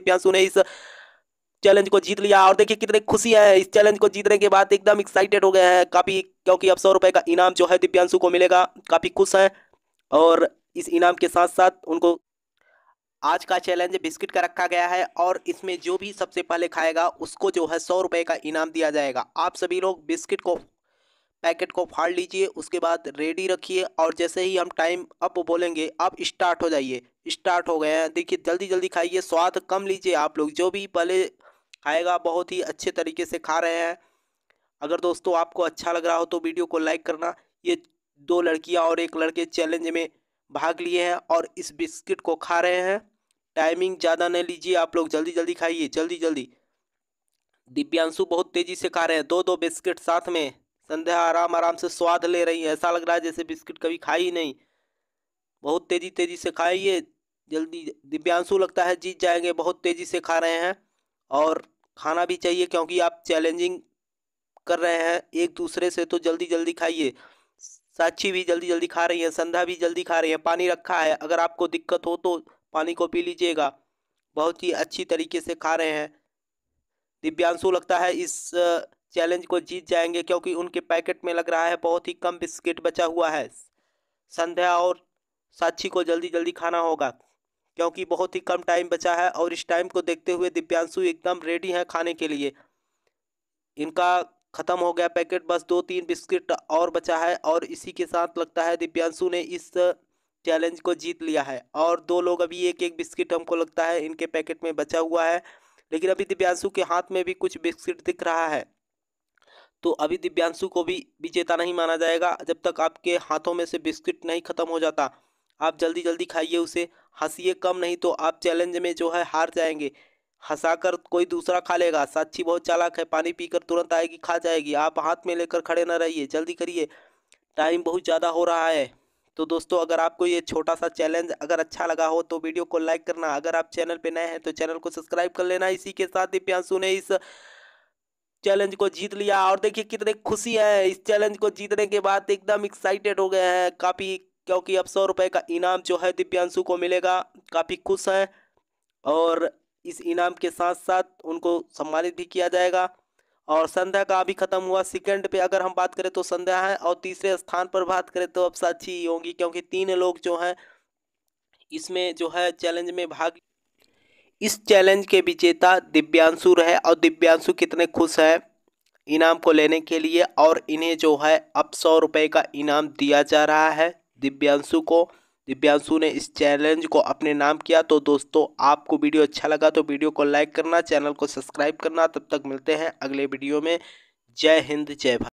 दिव्यांशु ने इस चैलेंज को जीत लिया और देखिए कितने खुशी है इस चैलेंज को जीतने के बाद एकदम एक्साइटेड हो गए हैं काफ़ी क्योंकि अब सौ रुपए का इनाम जो है दिव्यांशु को मिलेगा काफ़ी खुश हैं और इस इनाम के साथ साथ उनको आज का चैलेंज बिस्किट का रखा गया है और इसमें जो भी सबसे पहले खाएगा उसको जो है सौ रुपए का इनाम दिया जाएगा आप सभी लोग बिस्किट को पैकेट को फाड़ लीजिए उसके बाद रेडी रखिए और जैसे ही हम टाइम अप बोलेंगे आप स्टार्ट हो जाइए स्टार्ट हो गए हैं देखिए जल्दी जल्दी खाइए स्वाद कम लीजिए आप लोग जो भी पहले खाएगा बहुत ही अच्छे तरीके से खा रहे हैं अगर दोस्तों आपको अच्छा लग रहा हो तो वीडियो को लाइक करना ये दो लड़कियां और एक लड़के चैलेंज में भाग लिए हैं और इस बिस्किट को खा रहे हैं टाइमिंग ज़्यादा न लीजिए आप लोग जल्दी जल्दी खाइए जल्दी जल्दी दिव्यांशु बहुत तेज़ी से खा रहे हैं दो दो बिस्किट साथ में संध्या आराम आराम से स्वाद ले रही है ऐसा लग रहा है जैसे बिस्किट कभी खाई ही नहीं बहुत तेज़ी तेज़ी से खाइए जल्दी दिव्यांशु लगता है जीत जाएंगे बहुत तेज़ी से खा रहे हैं और खाना भी चाहिए क्योंकि आप चैलेंजिंग कर रहे हैं एक दूसरे से तो जल्दी जल्दी खाइए साक्षी भी जल्दी जल्दी खा रही है संध्या भी जल्दी खा रही है पानी रखा है अगर आपको दिक्कत हो तो पानी को पी लीजिएगा बहुत ही अच्छी तरीके से खा रहे हैं दिव्यांशु लगता है इस चैलेंज को जीत जाएंगे क्योंकि उनके पैकेट में लग रहा है बहुत ही कम बिस्किट बचा हुआ है संध्या और साक्षी को जल्दी जल्दी खाना होगा क्योंकि बहुत ही कम टाइम बचा है और इस टाइम को देखते हुए दिव्यांशु एकदम रेडी हैं खाने के लिए इनका ख़त्म हो गया पैकेट बस दो तीन बिस्किट और बचा है और इसी के साथ लगता है दिव्यांशु ने इस चैलेंज को जीत लिया है और दो लोग अभी एक एक बिस्किट हमको लगता है इनके पैकेट में बचा हुआ है लेकिन अभी दिव्यांशु के हाथ में भी कुछ बिस्किट दिख रहा है तो अभी दिव्यांशु को भी विजेता नहीं माना जाएगा जब तक आपके हाथों में से बिस्किट नहीं ख़त्म हो जाता आप जल्दी जल्दी खाइए उसे हंसीए कम नहीं तो आप चैलेंज में जो है हार जाएंगे हंसाकर कोई दूसरा खा लेगा साक्षी बहुत चालाक है पानी पीकर तुरंत आएगी खा जाएगी आप हाथ में लेकर खड़े ना रहिए जल्दी करिए टाइम बहुत ज़्यादा हो रहा है तो दोस्तों अगर आपको ये छोटा सा चैलेंज अगर अच्छा लगा हो तो वीडियो को लाइक करना अगर आप चैनल पे नए हैं तो चैनल को सब्सक्राइब कर लेना इसी के साथ दिव्यांशु ने इस चैलेंज को जीत लिया और देखिए कितने खुशी है इस चैलेंज को जीतने के बाद एकदम एक्साइटेड हो गए हैं काफ़ी क्योंकि अब सौ रुपये का इनाम जो है दिव्यांशु को मिलेगा काफ़ी खुश हैं और इस इनाम के साथ साथ उनको सम्मानित भी किया जाएगा और संध्या का अभी खत्म हुआ सेकंड पे अगर हम बात करें तो संध्या है और तीसरे स्थान पर बात करें तो अब साक्षी होंगी क्योंकि तीन लोग जो हैं इसमें जो है चैलेंज में भाग इस चैलेंज के विजेता दिव्यांशु रहे और दिव्यांशु कितने खुश हैं इनाम को लेने के लिए और इन्हें जो है अब सौ रुपये का इनाम दिया जा रहा है दिव्यांशु को दिव्यांशु ने इस चैलेंज को अपने नाम किया तो दोस्तों आपको वीडियो अच्छा लगा तो वीडियो को लाइक करना चैनल को सब्सक्राइब करना तब तक मिलते हैं अगले वीडियो में जय हिंद जय भारत